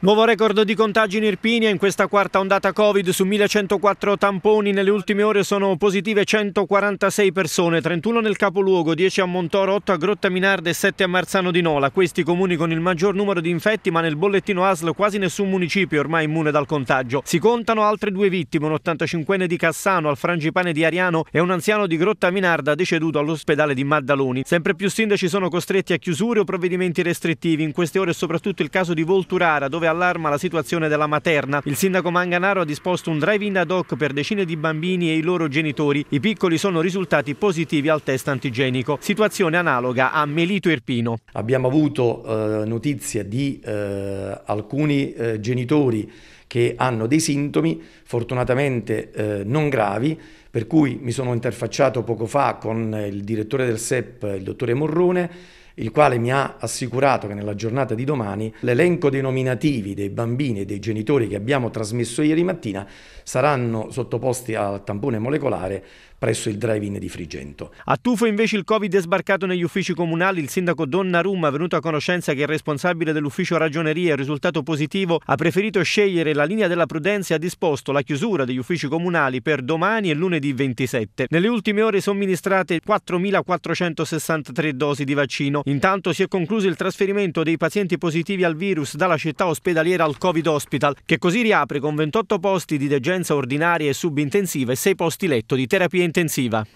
Nuovo record di contagi in Irpinia in questa quarta ondata Covid su 1104 tamponi. Nelle ultime ore sono positive 146 persone, 31 nel capoluogo, 10 a Montoro, 8 a Grotta Minarda e 7 a Marzano di Nola. Questi comuni con il maggior numero di infetti, ma nel bollettino ASL quasi nessun municipio è ormai immune dal contagio. Si contano altre due vittime, un 85enne di Cassano al frangipane di Ariano e un anziano di Grotta Minarda deceduto all'ospedale di Maddaloni. Sempre più sindaci sono costretti a chiusure o provvedimenti restrittivi. In queste ore è soprattutto il caso di Volturara, dove allarma la situazione della materna. Il sindaco Manganaro ha disposto un drive-in ad hoc per decine di bambini e i loro genitori. I piccoli sono risultati positivi al test antigenico. Situazione analoga a Melito Irpino. Abbiamo avuto eh, notizie di eh, alcuni eh, genitori che hanno dei sintomi fortunatamente eh, non gravi, per cui mi sono interfacciato poco fa con il direttore del SEP, il dottore Morrone, il quale mi ha assicurato che nella giornata di domani l'elenco dei nominativi dei bambini e dei genitori che abbiamo trasmesso ieri mattina saranno sottoposti al tampone molecolare presso il drive-in di Frigento. A Tufo invece il Covid è sbarcato negli uffici comunali. Il sindaco Donnarumma, venuto a conoscenza che il responsabile dell'ufficio ragioneria è risultato positivo, ha preferito scegliere la linea della prudenza e ha disposto la chiusura degli uffici comunali per domani e lunedì 27. Nelle ultime ore somministrate 4.463 dosi di vaccino. Intanto si è concluso il trasferimento dei pazienti positivi al virus dalla città ospedaliera al Covid Hospital, che così riapre con 28 posti di degenza ordinaria e subintensiva e 6 posti letto di terapia intensiva.